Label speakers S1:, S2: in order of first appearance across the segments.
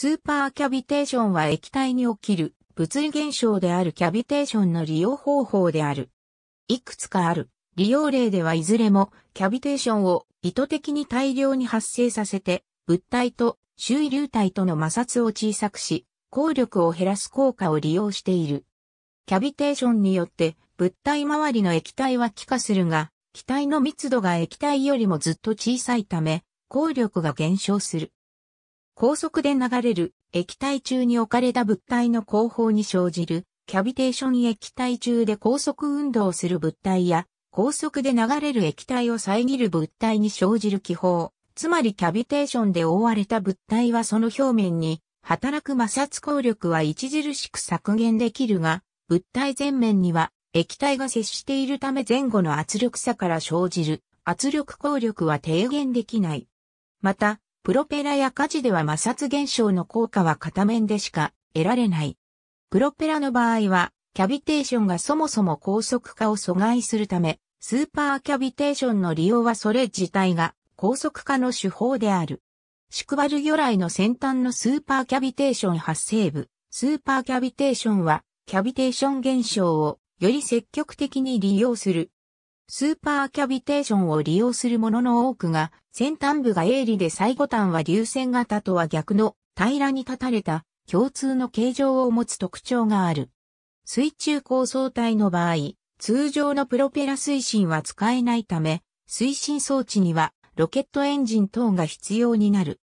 S1: スーパーキャビテーションは液体に起きる物理現象であるキャビテーションの利用方法である。いくつかある利用例ではいずれもキャビテーションを意図的に大量に発生させて物体と周囲流体との摩擦を小さくし、効力を減らす効果を利用している。キャビテーションによって物体周りの液体は気化するが、気体の密度が液体よりもずっと小さいため、効力が減少する。高速で流れる液体中に置かれた物体の後方に生じるキャビテーション液体中で高速運動する物体や高速で流れる液体を遮る物体に生じる気泡、つまりキャビテーションで覆われた物体はその表面に働く摩擦効力は著しく削減できるが、物体全面には液体が接しているため前後の圧力差から生じる圧力効力は低減できない。また、プロペラや火事では摩擦現象の効果は片面でしか得られない。プロペラの場合は、キャビテーションがそもそも高速化を阻害するため、スーパーキャビテーションの利用はそれ自体が高速化の手法である。シクバル魚雷の先端のスーパーキャビテーション発生部、スーパーキャビテーションは、キャビテーション現象をより積極的に利用するスーパーキャビテーションを利用するものの多くが、先端部が鋭利で最後端は流線型とは逆の平らに立たれた共通の形状を持つ特徴がある。水中高層体の場合、通常のプロペラ推進は使えないため、推進装置にはロケットエンジン等が必要になる。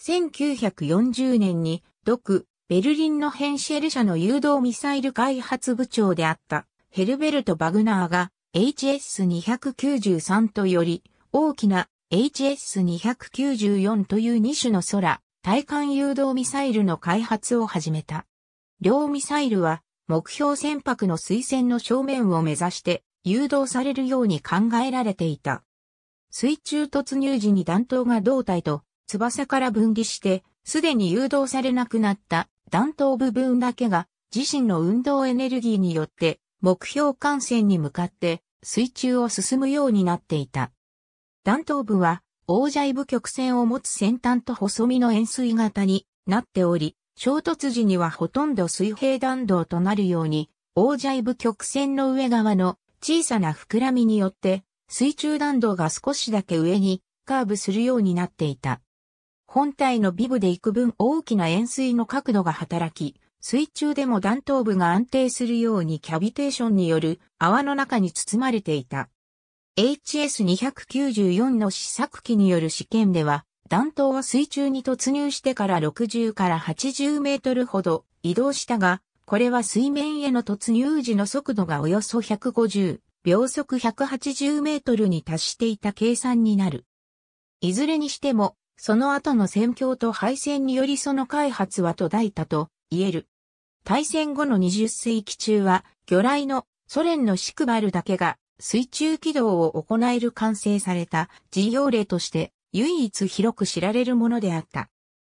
S1: 1940年に、独、ベルリンのヘンシェル社の誘導ミサイル開発部長であったヘルベルト・バグナーが HS293 とより、大きな HS294 という2種の空、対艦誘導ミサイルの開発を始めた。両ミサイルは、目標船舶の水線の正面を目指して誘導されるように考えられていた。水中突入時に弾頭が胴体と翼から分離して、すでに誘導されなくなった弾頭部分だけが自身の運動エネルギーによって目標艦船に向かって水中を進むようになっていた。弾頭部は、王者部曲線を持つ先端と細身の円錐型になっており、衝突時にはほとんど水平弾道となるように、王者部曲線の上側の小さな膨らみによって、水中弾道が少しだけ上にカーブするようになっていた。本体のビブで幾分大きな円錐の角度が働き、水中でも弾頭部が安定するようにキャビテーションによる泡の中に包まれていた。HS294 の試作機による試験では、弾頭は水中に突入してから60から80メートルほど移動したが、これは水面への突入時の速度がおよそ150、秒速180メートルに達していた計算になる。いずれにしても、その後の戦況と敗戦によりその開発は途絶えたと言える。大戦後の20世紀中は、魚雷のソ連のシクバルだけが水中軌道を行える完成された事業例として唯一広く知られるものであった。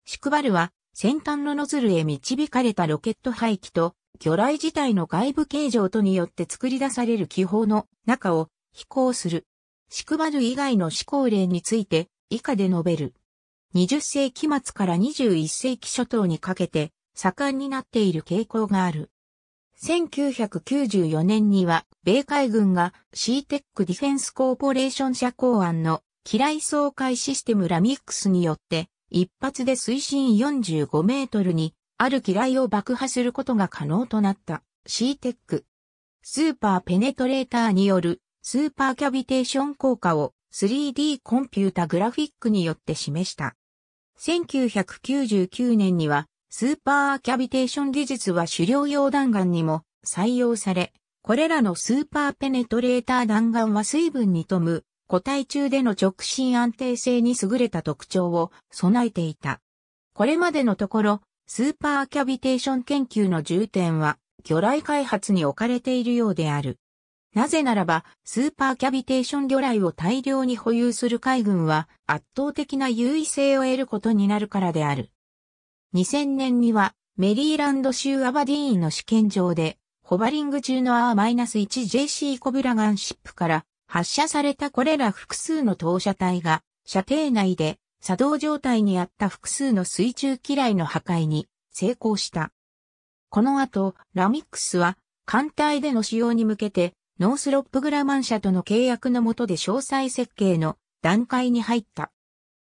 S1: シクバルは先端のノズルへ導かれたロケット排気と魚雷自体の外部形状とによって作り出される気泡の中を飛行する。シクバル以外の思考例について以下で述べる。20世紀末から21世紀初頭にかけて盛んになっている傾向がある。1994年には、米海軍が CTEC ディフェンスコーポレーション社公案の機雷掃海システムラミックスによって、一発で水深45メートルにある機雷を爆破することが可能となった CTEC。スーパーペネトレーターによるスーパーキャビテーション効果を 3D コンピュータグラフィックによって示した。1999年にはスーパーキャビテーション技術は狩猟用弾丸にも採用され、これらのスーパーペネトレーター弾丸は水分に富む固体中での直進安定性に優れた特徴を備えていた。これまでのところ、スーパーキャビテーション研究の重点は、魚雷開発に置かれているようである。なぜならば、スーパーキャビテーション魚雷を大量に保有する海軍は、圧倒的な優位性を得ることになるからである。2000年にはメリーランド州アバディーンの試験場で、ホバリング中の R-1JC コブラガンシップから発射されたこれら複数の投射体が射程内で作動状態にあった複数の水中機雷の破壊に成功した。この後、ラミックスは艦隊での使用に向けてノースロップグラマン社との契約のもとで詳細設計の段階に入った。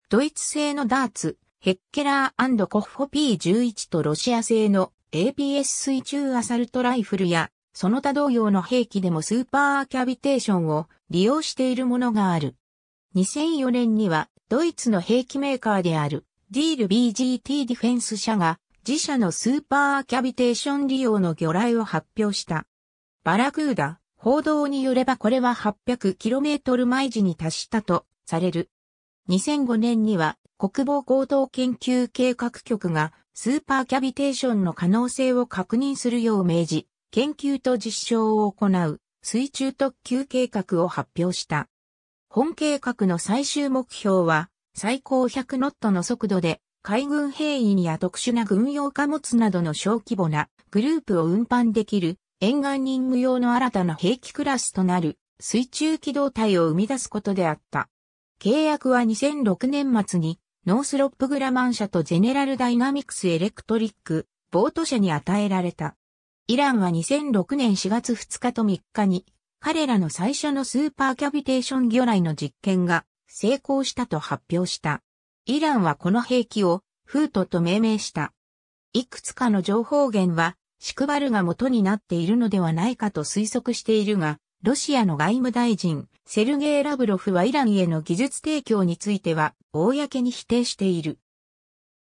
S1: ドイツ製のダーツヘッケラーコッホ P11 とロシア製の APS 水中アサルトライフルや、その他同様の兵器でもスーパーキャビテーションを利用しているものがある。2004年には、ドイツの兵器メーカーである、ディール BGT ディフェンス社が、自社のスーパーキャビテーション利用の魚雷を発表した。バラクーダ、報道によればこれは 800km 毎時に達したとされる。2005年には国防高等研究計画局がスーパーキャビテーションの可能性を確認するよう命じ、研究と実証を行う水中特急計画を発表した。本計画の最終目標は最高100ノットの速度で海軍兵員や特殊な軍用貨物などの小規模なグループを運搬できる沿岸任務用の新たな兵器クラスとなる水中機動隊を生み出すことであった。契約は2006年末にノースロップグラマン社とゼネラルダイナミクスエレクトリック、ボート社に与えられた。イランは2006年4月2日と3日に、彼らの最初のスーパーキャビテーション魚雷の実験が成功したと発表した。イランはこの兵器をフートと命名した。いくつかの情報源は、シクバルが元になっているのではないかと推測しているが、ロシアの外務大臣、セルゲイ・ラブロフはイランへの技術提供については、公に否定している。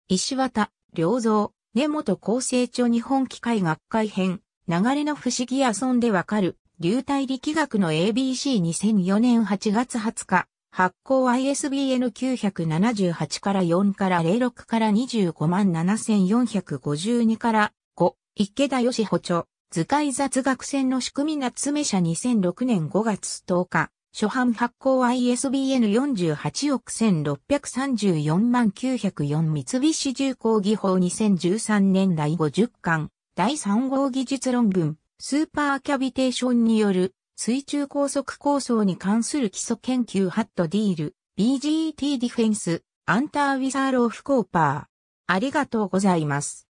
S1: 石渡、良造、根本厚生庁日本機械学会編、流れの不思議や損でわかる、流体力学の ABC2004 年8月20日、発行 ISBN978 から4から06から25万7452から5、池田義補著、図解雑学戦の仕組み夏目社2006年5月10日、初版発行 ISBN48 億1634万904三菱重工技法2013年第50巻、第3号技術論文、スーパーキャビテーションによる水中高速構想に関する基礎研究ハットディール、b g t ディフェンス、アンターウィザーローフコーパー。ありがとうございます。